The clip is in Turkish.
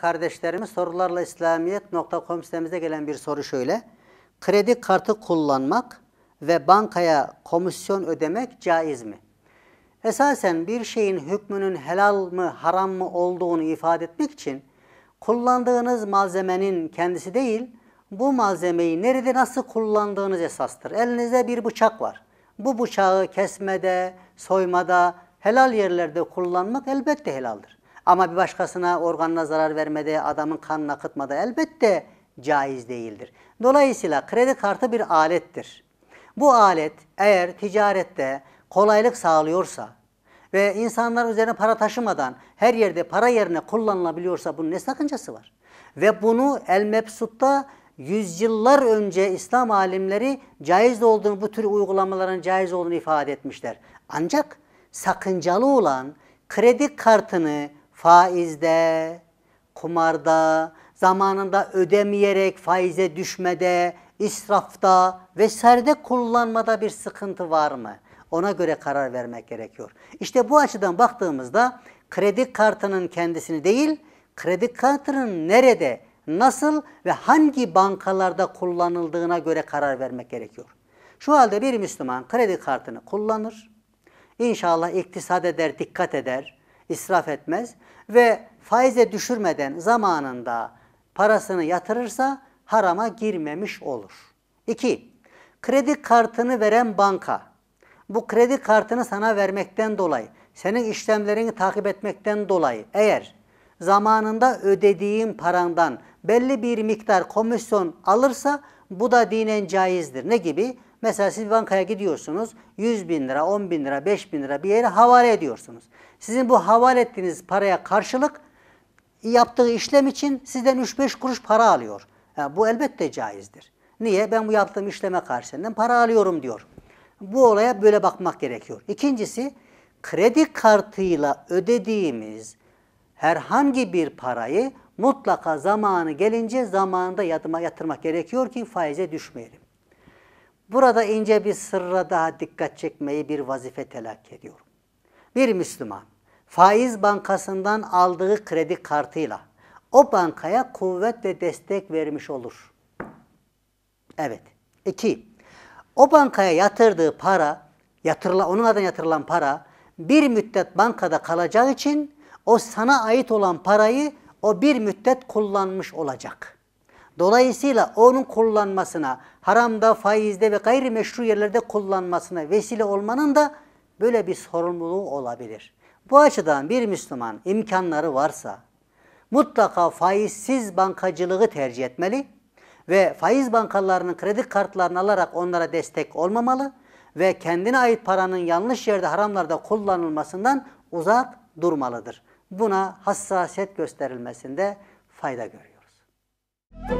kardeşlerimiz sorularla İslamiyet.com sitemizde gelen bir soru şöyle. Kredi kartı kullanmak ve bankaya komisyon ödemek caiz mi? Esasen bir şeyin hükmünün helal mı haram mı olduğunu ifade etmek için kullandığınız malzemenin kendisi değil, bu malzemeyi nerede nasıl kullandığınız esastır. Elinizde bir bıçak var. Bu bıçağı kesmede, soymada, helal yerlerde kullanmak elbette helaldir. Ama bir başkasına organına zarar vermedi, adamın kanını akıtmada elbette caiz değildir. Dolayısıyla kredi kartı bir alettir. Bu alet eğer ticarette kolaylık sağlıyorsa ve insanlar üzerine para taşımadan her yerde para yerine kullanılabiliyorsa bunun ne sakıncası var? Ve bunu El Mebsut'ta yüzyıllar önce İslam alimleri caiz olduğunu, bu tür uygulamaların caiz olduğunu ifade etmişler. Ancak sakıncalı olan kredi kartını faizde, kumarda, zamanında ödemeyerek faize düşmede, israfta vesairede kullanmada bir sıkıntı var mı? Ona göre karar vermek gerekiyor. İşte bu açıdan baktığımızda kredi kartının kendisini değil, kredi kartının nerede, nasıl ve hangi bankalarda kullanıldığına göre karar vermek gerekiyor. Şu halde bir Müslüman kredi kartını kullanır. inşallah iktisad eder, dikkat eder israf etmez ve faize düşürmeden zamanında parasını yatırırsa harama girmemiş olur. 2. Kredi kartını veren banka bu kredi kartını sana vermekten dolayı, senin işlemlerini takip etmekten dolayı eğer zamanında ödediğin parandan belli bir miktar komisyon alırsa bu da dinen caizdir. Ne gibi? Mesela siz bankaya gidiyorsunuz 100 bin lira, 10 bin lira, 5 bin lira bir yere havale ediyorsunuz. Sizin bu havale ettiğiniz paraya karşılık yaptığı işlem için sizden 3-5 kuruş para alıyor. Yani bu elbette caizdir. Niye? Ben bu yaptığım işleme karşı para alıyorum diyor. Bu olaya böyle bakmak gerekiyor. İkincisi kredi kartıyla ödediğimiz herhangi bir parayı mutlaka zamanı gelince zamanında yatırmak gerekiyor ki faize düşmeyelim. Burada ince bir sırra daha dikkat çekmeyi bir vazife telak ediyorum. Bir Müslüman faiz bankasından aldığı kredi kartıyla o bankaya kuvvet ve destek vermiş olur. Evet. İki, o bankaya yatırdığı para, yatırılan, onun adına yatırılan para bir müddet bankada kalacağı için o sana ait olan parayı o bir müddet kullanmış olacak. Dolayısıyla onun kullanmasına, haramda, faizde ve gayrimeşru yerlerde kullanmasına vesile olmanın da böyle bir sorumluluğu olabilir. Bu açıdan bir Müslüman imkanları varsa mutlaka faizsiz bankacılığı tercih etmeli ve faiz bankalarının kredi kartlarını alarak onlara destek olmamalı ve kendine ait paranın yanlış yerde haramlarda kullanılmasından uzak durmalıdır. Buna hassasiyet gösterilmesinde fayda görüyoruz.